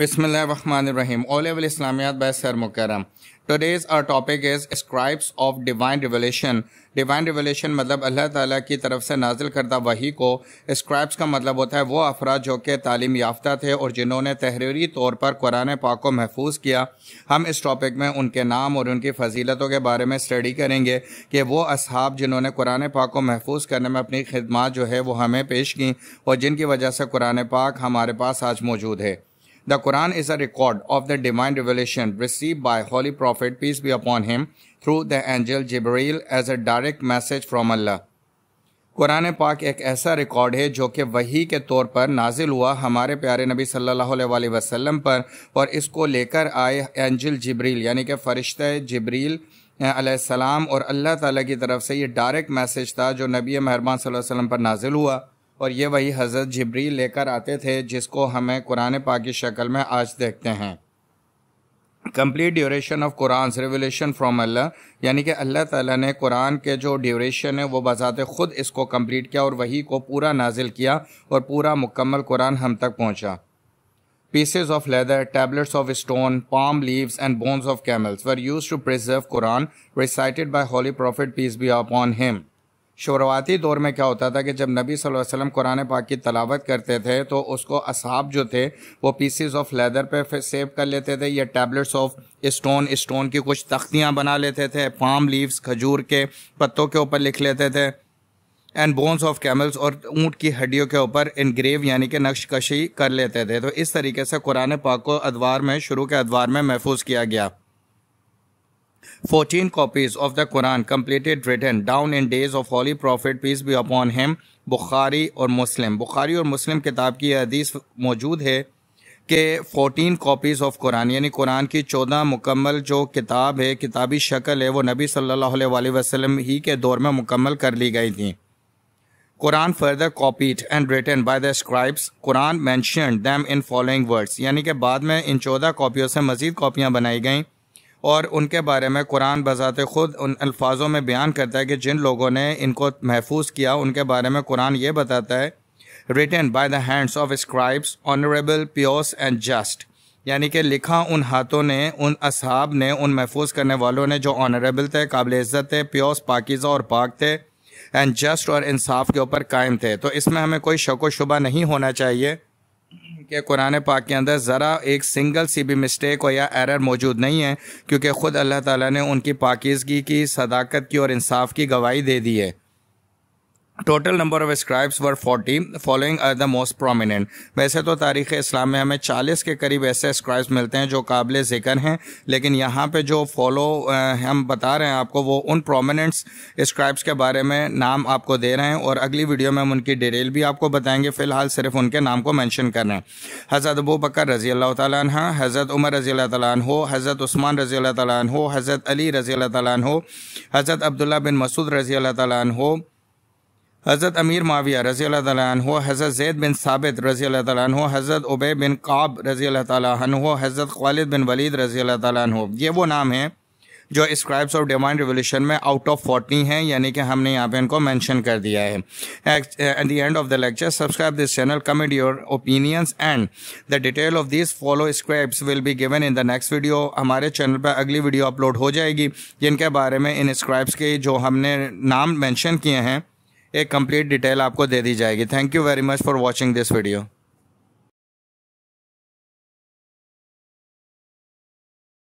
Bismillahirrahmanirrahim. O level Islamiyat by Sir Mukarram. Today's our topic is scribes of divine revelation. मतलब अल्लाह ताला की तरफ से नाजिल करदा वही को स्क्राइब्स का मतलब होता है वो अफराद जो कि तालीम याफ्ता थे और जिन्होंने तहरीरी तौर पर कुरान पाक को महफूज किया हम इस टॉपिक में उनके नाम और उनकी फजीलतों के बारे में स्टडी करेंगे कि वो असहाब जिन्होंने कुरान पाक को महफूज करने में अपनी खिदमत जो है वो हमें पेश की और जिनकी वजह से कुरान पाक हमारे पास आज मौजूद है The Quran is a record of the divine revelation received by Holy Prophet, peace be upon him, through the angel Jibril as a direct message from Allah. Quran पाक एक ऐसा रिकॉर्ड है जो कि वही के तौर पर नाजिल हुआ हमारे प्यारे नबी सल्लल्लाहु अलैहि वसल्लम पर और इसको लेकर आए एंजल जिब्रील यानी कि फ़रिश्त जिब्रील सलाम और अल्लाह ताला की तरफ से ये डायरेक्ट मैसेज था जो नबी मेहरबान सल्लल्लाहु अलैहि वसल्लम पर नाजिल हुआ और ये वही हज़रत जबरी लेकर आते थे जिसको हमें कुरान पाक की शक्ल में आज देखते हैं complete duration of Quran revolution from Allah यानी कि अल्लाह ताला ने कुरान के जो ड्यूरेशन है वो बजात ख़ुद इसको कम्प्लीट किया और वही को पूरा नाजिल किया और पूरा मुकम्मल कुरान हम तक पहुँचा pieces of leather tablets of stone palm leaves and bones of camels were use to preserve Quran recited by holy prophet peace be upon him शुरुआती दौर में क्या होता था कि जब नबी सल्लल्लाहु अलैहि वसल्लम कुरान पाक की तलावत करते थे तो उसको असाब जो थे वो पीसीज ऑफ लेदर पे सेव कर लेते थे या टैबलेट्स ऑफ स्टोन स्टोन की कुछ तख्तियाँ बना लेते थे पाम लीव्स खजूर के पत्तों के ऊपर लिख लेते थे एंड बोन्स ऑफ कैमल्स और ऊँट की हड्डियों के ऊपर इनग्रेव यानी कि नक्शकशी कर लेते थे तो इस तरीके से कुरान पाक को अदवार में शुरू के अदवार में महफूज किया गया 14 copies of the Quran completed written down in days of Holy Prophet peace be upon him Bukhari और मुस्लिम बुखारी और मुस्लिम किताब की हदीस मौजूद है कि फोर्टीन कॉपीज़ ऑफ कुरान यानी कुरान की चौदह मुकम्मल जो किताब है किताबी शक्ल है वो नबी सल्लल्लाहु अलैहि वसल्लम ही के दौर में मुकम्मल कर ली गई थी Quran further copied and written by the scribes Quran mention them in following words यानी कि बाद में इन चौदह कापियों से मज़ीद कापियाँ बनाई गईं और उनके बारे में कुरान बज़ात ख़ुद उन अल्फाजों में बयान करता है कि जिन लोगों ने इनको महफूज किया उनके बारे में कुरान ये बताता है written by the hands of scribes honourable pious and just यानी कि लिखा उन हाथों ने उन असहाब ने उन महफूज करने वालों ने जो ऑनरेबल थे काबिल इज़्ज़त थे प्योस पाकिज़ा और पाक थे एंड जस्ट और इंसाफ के ऊपर कायम थे तो इसमें हमें कोई शक व शुबा नहीं होना चाहिए कि कुरान पाक के अंदर ज़रा एक सिंगल सी भी मिस्टेक हो या एरर मौजूद नहीं है क्योंकि ख़ुद अल्लाह ताला ने उनकी पाकिजगी की सदाकत की और इंसाफ की गवाही दे दी है total number of scribes were 40 following are the most prominent वैसे तो तारीख़ इस्लाम में हमें 40 के करीब ऐसे स्क्राइब्स मिलते हैं जो काबिल ज़िक्र हैं लेकिन यहाँ पे जो फॉलो हम बता रहे हैं आपको वो उन प्रोमिनेंट्स स्क्राइब्स के बारे में नाम आपको दे रहे हैं और अगली वीडियो में हम उनकी डिटेल भी आपको बताएंगे फ़िलहाल सिर्फ उनके नाम को मैंशन कर रहे हैं हज़रत अबू बकर रज़ी अल्लाह तह हज़रत उमर रज़ी अल्लाह हो हज़रत उस्मान रज़ी अल्लाह तहो हज़रत अली रज़ी अल्लाह हो हज़रत अब्दुल्ला बिन मसूद रज़ी अल्लाह तहो हज़रत अमीर माविया रज़ी तैन हज़रत जैद बिन साबित रज़ी तैन हज़रत उबे बिन काब रज़ी तैन हज़रत खालिद बिन वलीद रज़ी तैन ये वो नाम हैं जो स्क्राइब्स ऑफ डिवाइन रिवोल्यूशन में आउट ऑफ फोर्टी हैं यानी कि हमने यहाँ पे इनको मेंशन कर दिया है at the end of the lecture subscribe this channel comment your opinions and the detail of this follow scribes will be given in the next video हमारे चैनल पर अगली वीडियो अपलोड हो जाएगी जिनके बारे में इन स्क्राइब्स के जो हमने नाम मैंशन किए हैं एक कंप्लीट डिटेल आपको दे दी जाएगी thank you very much for watching this video